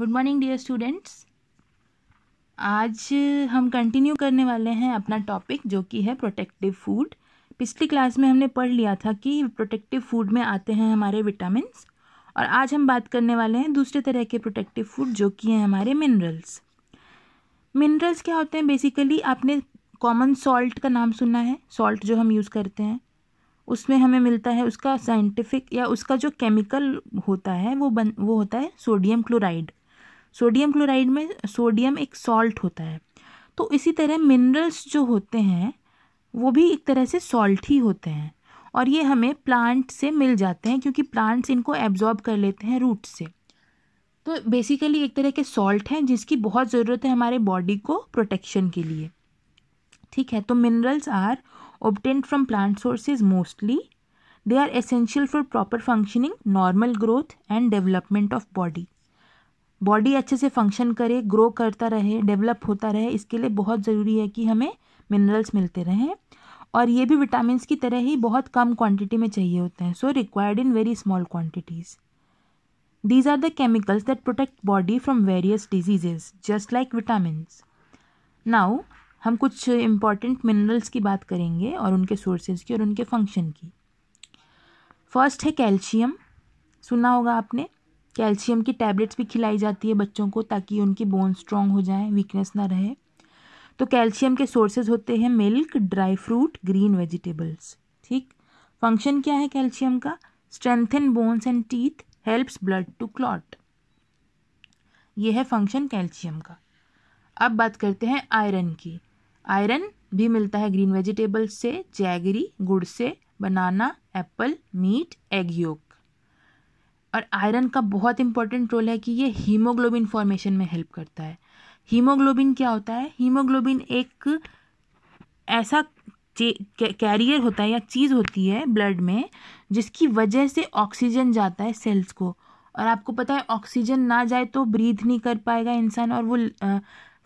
good morning dear students आज हम continue करने वाले हैं अपना टॉपिक जो कि है प्रोटेक्टिव फूड पिछली क्लास में हमने पढ़ लिया था कि प्रोटेक्टिव फूड में आते हैं हमारे विटामिन्स और आज हम बात करने वाले हैं दूसरे तरह के प्रोटेक्टिव फूड जो कि हैं हमारे मिनरल्स मिनरल्स क्या होते हैं बेसिकली आपने कॉमन सॉल्ट का नाम सुना है सॉल्ट जो हम यूज़ करते हैं उसमें हमें मिलता है उसका साइंटिफिक या उसका जो केमिकल होता है वो बन वो होता है सोडियम क्लोराइड सोडियम क्लोराइड में सोडियम एक सॉल्ट होता है तो इसी तरह मिनरल्स जो होते हैं वो भी एक तरह से सॉल्ट ही होते हैं और ये हमें प्लांट से मिल जाते हैं क्योंकि प्लांट्स इनको एब्जॉर्ब कर लेते हैं रूट से तो बेसिकली एक तरह के सॉल्ट हैं जिसकी बहुत ज़रूरत है हमारे बॉडी को प्रोटेक्शन के लिए ठीक है तो minerals are obtained from plant sources mostly they are essential for proper functioning normal growth and development of body body अच्छे से फंक्शन करे ग्रो करता रहे डेवलप होता रहे इसके लिए बहुत ज़रूरी है कि हमें मिनरल्स मिलते रहें और ये भी विटामिन की तरह ही बहुत कम क्वांटिटी में चाहिए होते हैं so required in very small quantities these are the chemicals that protect body from various diseases just like vitamin now हम कुछ इम्पॉर्टेंट मिनरल्स की बात करेंगे और उनके सोर्सेज की और उनके फंक्शन की फर्स्ट है कैल्शियम सुना होगा आपने कैल्शियम की टैबलेट्स भी खिलाई जाती है बच्चों को ताकि उनकी बोन स्ट्रॉन्ग हो जाए वीकनेस ना रहे तो कैल्शियम के सोर्सेज होते हैं milk dry fruit green vegetables ठीक फंक्शन क्या है कैल्शियम का strengthen bones and teeth helps blood to clot ये है फंक्शन कैल्शियम का अब बात करते हैं आयरन की आयरन भी मिलता है ग्रीन वेजिटेबल्स से जैगरी गुड़ से banana apple meet egg yolk और आयरन का बहुत इंपॉर्टेंट रोल है कि ये हीमोग्लोबिन फॉर्मेशन में हेल्प करता है हीमोग्लोबिन क्या होता है हीमोग्लोबिन एक ऐसा कैरियर होता है या चीज़ होती है ब्लड में जिसकी वजह से ऑक्सीजन जाता है सेल्स को और आपको पता है ऑक्सीजन ना जाए तो ब्रीथ नहीं कर पाएगा इंसान और वो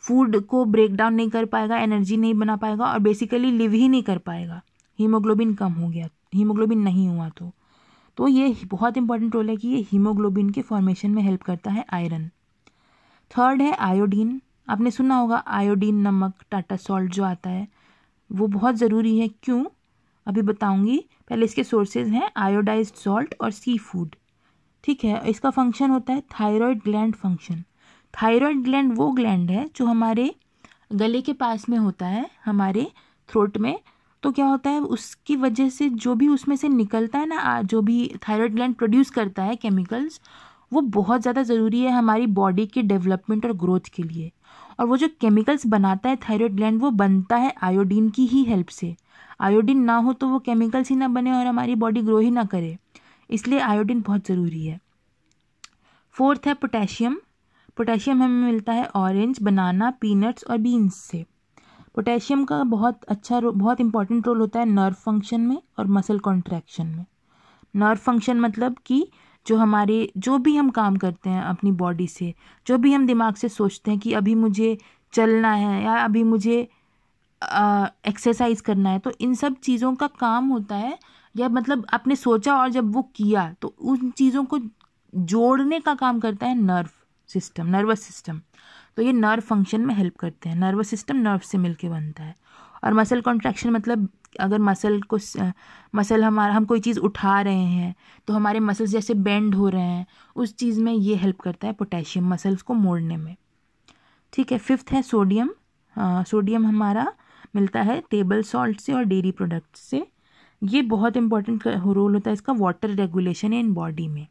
फूड को ब्रेक डाउन नहीं कर पाएगा एनर्जी नहीं बना पाएगा और बेसिकली लिव ही नहीं कर पाएगा हीमोग्लोबिन कम हो गया हीमोग्लोबिन नहीं हुआ तो तो ये बहुत इंपॉर्टेंट रोल है कि ये हीमोग्लोबिन के फॉर्मेशन में हेल्प करता है आयरन थर्ड है आयोडीन आपने सुना होगा आयोडीन नमक टाटा सॉल्ट जो आता है वो बहुत ज़रूरी है क्यों अभी बताऊंगी पहले इसके सोर्सेज हैं आयोडाइज सॉल्ट और सी फूड ठीक है इसका फंक्शन होता है thyroid gland function thyroid gland वो ग्लैंड है जो हमारे गले के पास में होता है हमारे थ्रोट में तो क्या होता है उसकी वजह से जो भी उसमें से निकलता है ना जो भी थायराइड ग्लैंड प्रोड्यूस करता है केमिकल्स वो बहुत ज़्यादा ज़रूरी है हमारी बॉडी के डेवलपमेंट और ग्रोथ के लिए और वो जो केमिकल्स बनाता है थायराइड ग्लैंड वो बनता है आयोडीन की ही हेल्प से आयोडीन ना हो तो वो केमिकल्स ही ना बने और हमारी बॉडी ग्रो ही ना करे इसलिए आयोडीन बहुत ज़रूरी है फोर्थ है पोटेशियम पोटेशियम हमें मिलता है ऑरेंज बनाना पीनट्स और बीन्स से पोटेशियम का बहुत अच्छा बहुत इंपॉर्टेंट रोल होता है नर्व फंक्शन में और मसल कॉन्ट्रैक्शन में नर्व फंक्शन मतलब कि जो हमारे जो भी हम काम करते हैं अपनी बॉडी से जो भी हम दिमाग से सोचते हैं कि अभी मुझे चलना है या अभी मुझे एक्सरसाइज करना है तो इन सब चीज़ों का काम होता है या मतलब आपने सोचा और जब वो किया तो उन चीज़ों को जोड़ने का काम करता है नर्व सिस्टम नर्वस सिस्टम तो ये नर्व फंक्शन में हेल्प करते हैं नर्वस सिस्टम नर्व से मिल बनता है और मसल कॉन्ट्रैक्शन मतलब अगर मसल को मसल हमारा हम कोई चीज़ उठा रहे हैं तो हमारे मसल्स जैसे बेंड हो रहे हैं उस चीज़ में ये हेल्प करता है पोटेशियम मसल्स को मोड़ने में ठीक है फिफ्थ है सोडियम आ, सोडियम हमारा मिलता है टेबल सॉल्ट से और डेयरी प्रोडक्ट्स से ये बहुत इंपॉर्टेंट रोल होता है इसका वाटर रेगुलेशन इन बॉडी में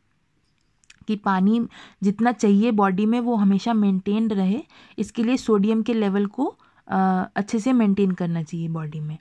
कि पानी जितना चाहिए बॉडी में वो हमेशा मेंटेन रहे इसके लिए सोडियम के लेवल को अच्छे से मेंटेन करना चाहिए बॉडी में